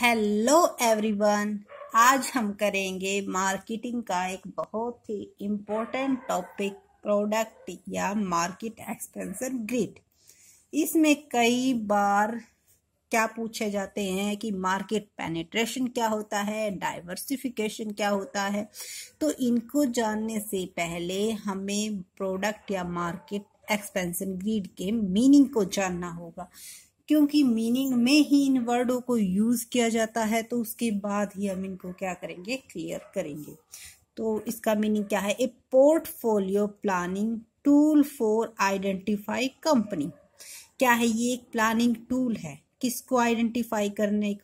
hello everyone आज हम करेंगे मार्केटिंग का एक बहुत ही इम्पोर्टेंट टॉपिक प्रोडक्ट या मार्केट एक्सपेंसर ग्रिड इसमें कई बार क्या पूछे जाते हैं कि मार्केट पेनिट्रेशन क्या होता है डाइवर्सिफिकेशन क्या होता है तो इनको जानने से पहले हमें प्रोडक्ट या मार्केट एक्सपेंसन ग्रीड के मीनिंग को जानना होगा क्योंकि मीनिंग में ही इन वर्डों को यूज किया जाता है तो उसके बाद ही हम इनको क्या करेंगे क्लियर करेंगे तो इसका मीनिंग क्या है a portfolio planning tool for identify company क्या है ये एक प्लानिंग टूल है किसको आइडेंटिफाई करने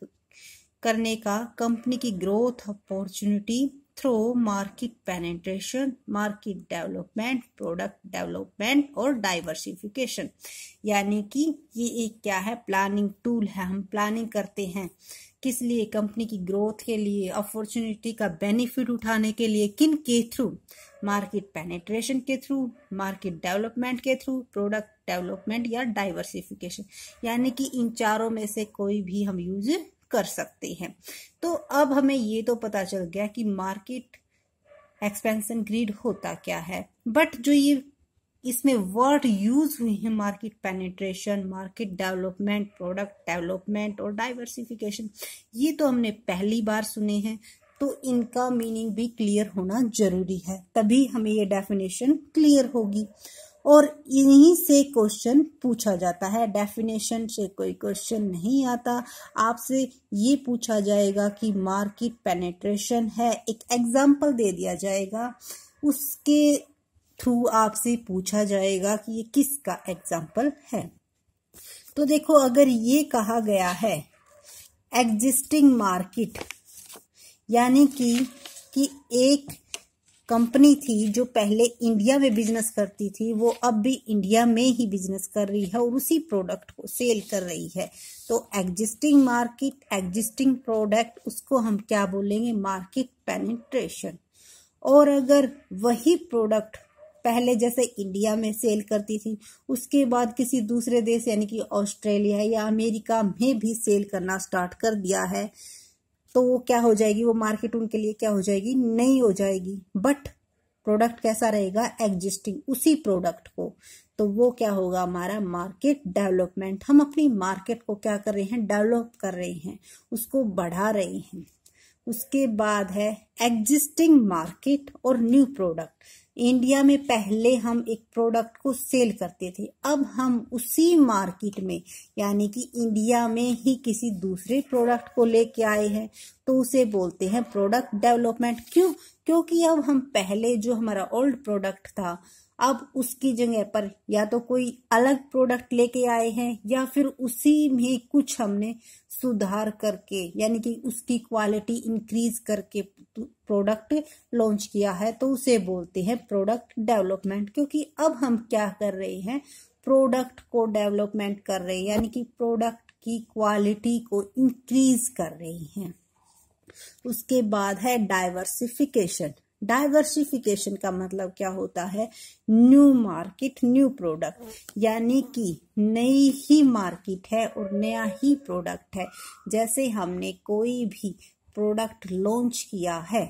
करने का कंपनी की growth opportunity through market penetration, market development, product development और diversification यानी कि ये एक क्या है planning tool है हम planning करते हैं किस लिए कंपनी की ग्रोथ के लिए अपॉर्चुनिटी का बेनिफिट उठाने के लिए किन के थ्रू मार्केट पेनेट्रेशन के थ्रू मार्केट डेवलपमेंट के थ्रू प्रोडक्ट डेवलपमेंट या डाइवर्सिफिकेशन यानी कि इन चारों में से कोई भी हम यूज कर सकते हैं तो अब हमें ये तो पता चल गया कि मार्केट एक्सपेंशन ग्रीड होता क्या है बट जो ये इसमें वर्ड यूज हुए हैं market penetration market development product development और डाइवर्सिफिकेशन ये तो हमने पहली बार सुने हैं तो इनका मीनिंग भी क्लियर होना जरूरी है तभी हमें ये डेफिनेशन क्लियर होगी और इन्हीं से क्वेश्चन पूछा जाता है डेफिनेशन से कोई क्वेश्चन नहीं आता आपसे ये पूछा जाएगा कि मार्केट पेनेट्रेशन है एक एग्जाम्पल दे दिया जाएगा उसके थ्रू आपसे पूछा जाएगा कि ये किसका एग्जाम्पल है तो देखो अगर ये कहा गया है एग्जिस्टिंग मार्केट यानी कि कि एक कंपनी थी जो पहले इंडिया में बिजनेस करती थी वो अब भी इंडिया में ही बिजनेस कर रही है और उसी प्रोडक्ट को सेल कर रही है तो एग्जिस्टिंग मार्केट एग्जिस्टिंग प्रोडक्ट उसको हम क्या बोलेंगे मार्केट पेनिट्रेशन और अगर वही प्रोडक्ट पहले जैसे इंडिया में सेल करती थी उसके बाद किसी दूसरे देश यानी कि ऑस्ट्रेलिया या अमेरिका में भी सेल करना स्टार्ट कर दिया है तो वो क्या हो जाएगी वो मार्केट उनके लिए क्या हो जाएगी नहीं हो जाएगी बट प्रोडक्ट कैसा रहेगा एग्जिस्टिंग उसी प्रोडक्ट को तो वो क्या होगा हमारा मार्केट डेवलपमेंट हम अपनी मार्केट को क्या कर रहे हैं डेवलप कर रहे हैं उसको बढ़ा रहे हैं उसके बाद है एग्जिस्टिंग मार्केट और न्यू प्रोडक्ट इंडिया में पहले हम एक प्रोडक्ट को सेल करते थे अब हम उसी मार्केट में यानी कि इंडिया में ही किसी दूसरे प्रोडक्ट को लेके आए हैं तो उसे बोलते हैं प्रोडक्ट डेवलपमेंट क्यों क्योंकि अब हम पहले जो हमारा ओल्ड प्रोडक्ट था अब उसकी जगह पर या तो कोई अलग प्रोडक्ट लेके आए हैं या फिर उसी में कुछ हमने सुधार करके यानी कि उसकी क्वालिटी इंक्रीज करके प्रोडक्ट लॉन्च किया है तो उसे बोलते हैं प्रोडक्ट डेवलपमेंट क्योंकि अब हम क्या कर रहे हैं प्रोडक्ट को डेवलपमेंट कर रहे हैं यानी कि प्रोडक्ट की क्वालिटी को इंक्रीज कर रहे हैं उसके बाद है डाइवर्सिफिकेशन डाइवर्सिफिकेशन का मतलब क्या होता है न्यू मार्केट न्यू प्रोडक्ट यानी कि नई ही मार्केट है और नया ही प्रोडक्ट है जैसे हमने कोई भी प्रोडक्ट लॉन्च किया है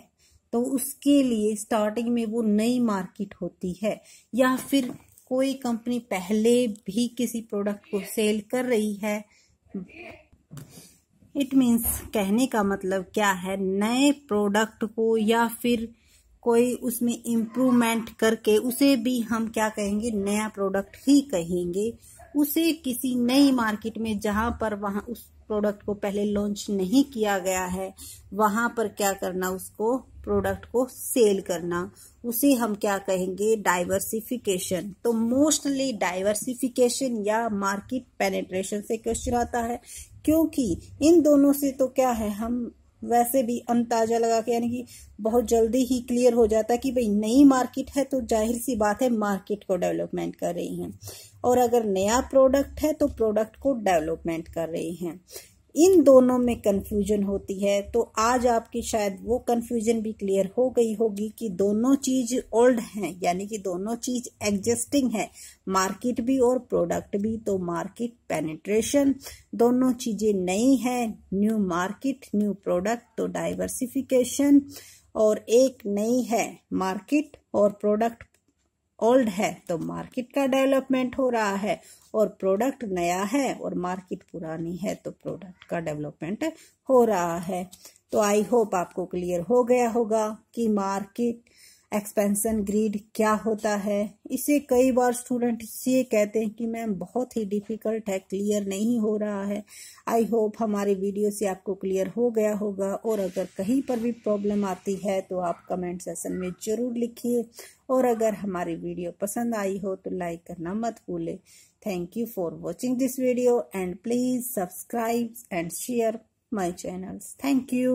तो उसके लिए स्टार्टिंग में वो नई मार्केट होती है या फिर कोई कंपनी पहले भी किसी प्रोडक्ट को सेल कर रही है इट मीन्स कहने का मतलब क्या है नए प्रोडक्ट को या फिर कोई उसमें इम्प्रूवमेंट करके उसे भी हम क्या कहेंगे नया प्रोडक्ट ही कहेंगे उसे किसी नई मार्केट में जहां पर वहां उस प्रोडक्ट को पहले लॉन्च नहीं किया गया है वहां पर क्या करना उसको प्रोडक्ट को सेल करना उसे हम क्या कहेंगे डाइवर्सिफिकेशन तो मोस्टली डाइवर्सिफिकेशन या मार्केट पेनेट्रेशन से क्वेश्चन आता है क्योंकि इन दोनों से तो क्या है हम वैसे भी अंदाजा लगा के यानी कि बहुत जल्दी ही क्लियर हो जाता है कि भाई नई मार्केट है तो जाहिर सी बात है मार्केट को डेवलपमेंट कर रही हैं और अगर नया प्रोडक्ट है तो प्रोडक्ट को डेवलपमेंट कर रही हैं इन दोनों में कन्फ्यूजन होती है तो आज आपकी शायद वो कन्फ्यूजन भी क्लियर हो गई होगी कि दोनों चीज ओल्ड हैं यानी कि दोनों चीज एग्जिस्टिंग है मार्केट भी और प्रोडक्ट भी तो मार्केट पेनिट्रेशन दोनों चीजें नई है न्यू मार्केट न्यू प्रोडक्ट तो डाइवर्सिफिकेशन और एक नई है मार्केट और प्रोडक्ट ओल्ड है तो मार्केट का डेवलपमेंट हो रहा है और प्रोडक्ट नया है और मार्केट पुरानी है तो प्रोडक्ट का डेवलपमेंट हो रहा है तो आई होप आपको क्लियर हो गया होगा कि मार्केट एक्सपेंशन ग्रीड क्या होता है इसे कई बार स्टूडेंट ये कहते हैं कि मैम बहुत ही डिफ़िकल्ट है क्लियर नहीं हो रहा है आई होप हमारी वीडियो से आपको क्लियर हो गया होगा और अगर कहीं पर भी प्रॉब्लम आती है तो आप कमेंट सेशन में ज़रूर लिखिए और अगर हमारी वीडियो पसंद आई हो तो लाइक करना मत भूले thank you for watching this video and please subscribe and share my channel thank you